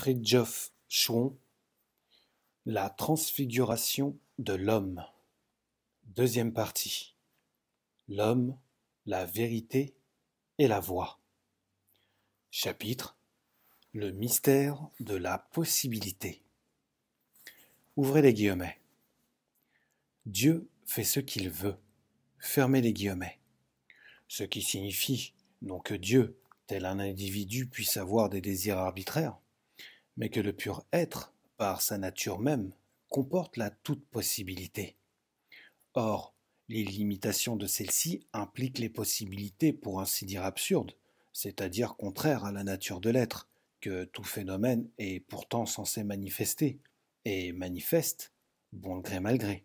Fridtjof Schwon, La transfiguration de l'homme Deuxième partie L'homme, la vérité et la voix Chapitre Le mystère de la possibilité Ouvrez les guillemets Dieu fait ce qu'il veut. Fermez les guillemets. Ce qui signifie non que Dieu, tel un individu, puisse avoir des désirs arbitraires, mais que le pur être, par sa nature même, comporte la toute possibilité. Or, les limitations de celle-ci impliquent les possibilités, pour ainsi dire, absurdes, c'est-à-dire contraires à la nature de l'être, que tout phénomène est pourtant censé manifester, et manifeste, bon gré malgré.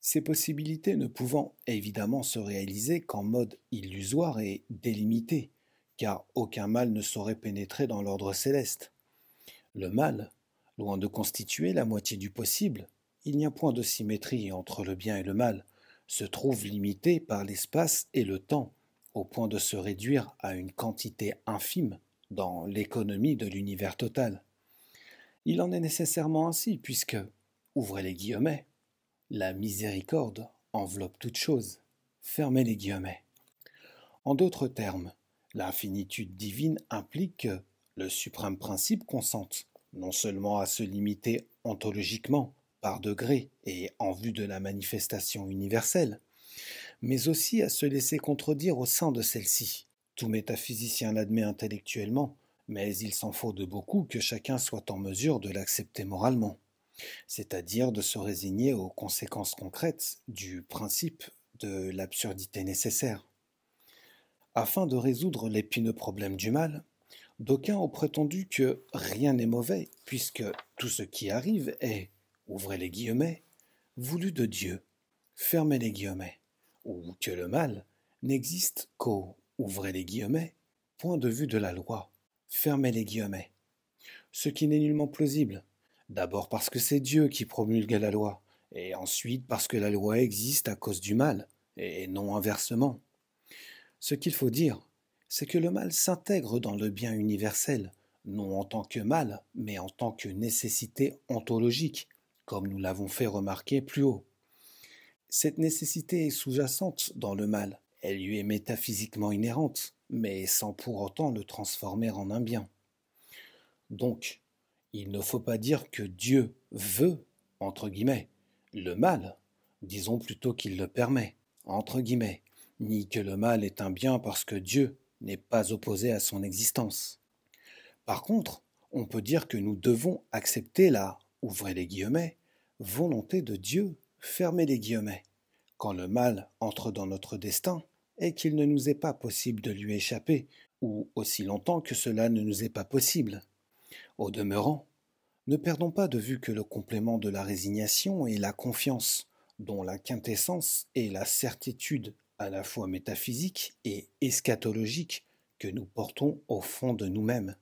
Ces possibilités ne pouvant évidemment se réaliser qu'en mode illusoire et délimité, car aucun mal ne saurait pénétrer dans l'ordre céleste. Le mal, loin de constituer la moitié du possible, il n'y a point de symétrie entre le bien et le mal, se trouve limité par l'espace et le temps, au point de se réduire à une quantité infime dans l'économie de l'univers total. Il en est nécessairement ainsi, puisque, ouvrez les guillemets, la miséricorde enveloppe toute chose. Fermez les guillemets. En d'autres termes, l'infinitude divine implique que le suprême principe consente non seulement à se limiter ontologiquement, par degrés et en vue de la manifestation universelle, mais aussi à se laisser contredire au sein de celle-ci. Tout métaphysicien l'admet intellectuellement, mais il s'en faut de beaucoup que chacun soit en mesure de l'accepter moralement, c'est-à-dire de se résigner aux conséquences concrètes du principe de l'absurdité nécessaire. Afin de résoudre l'épineux problème du mal, D'aucuns ont prétendu que rien n'est mauvais, puisque tout ce qui arrive est, ouvrez les guillemets, voulu de Dieu, fermez les guillemets, ou que le mal n'existe qu'au, ouvrez les guillemets, point de vue de la loi, fermez les guillemets. Ce qui n'est nullement plausible, d'abord parce que c'est Dieu qui promulgue la loi, et ensuite parce que la loi existe à cause du mal, et non inversement. Ce qu'il faut dire, c'est que le mal s'intègre dans le bien universel, non en tant que mal, mais en tant que nécessité ontologique, comme nous l'avons fait remarquer plus haut. Cette nécessité est sous-jacente dans le mal, elle lui est métaphysiquement inhérente, mais sans pour autant le transformer en un bien. Donc, il ne faut pas dire que Dieu veut, entre guillemets, le mal, disons plutôt qu'il le permet, entre guillemets, ni que le mal est un bien parce que Dieu n'est pas opposé à son existence. Par contre, on peut dire que nous devons accepter la, ouvrez les guillemets, volonté de Dieu, fermer les guillemets, quand le mal entre dans notre destin et qu'il ne nous est pas possible de lui échapper, ou aussi longtemps que cela ne nous est pas possible. Au demeurant, ne perdons pas de vue que le complément de la résignation est la confiance, dont la quintessence est la certitude à la fois métaphysique et eschatologique que nous portons au fond de nous-mêmes.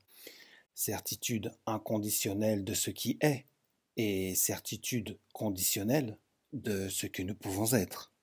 Certitude inconditionnelle de ce qui est et certitude conditionnelle de ce que nous pouvons être.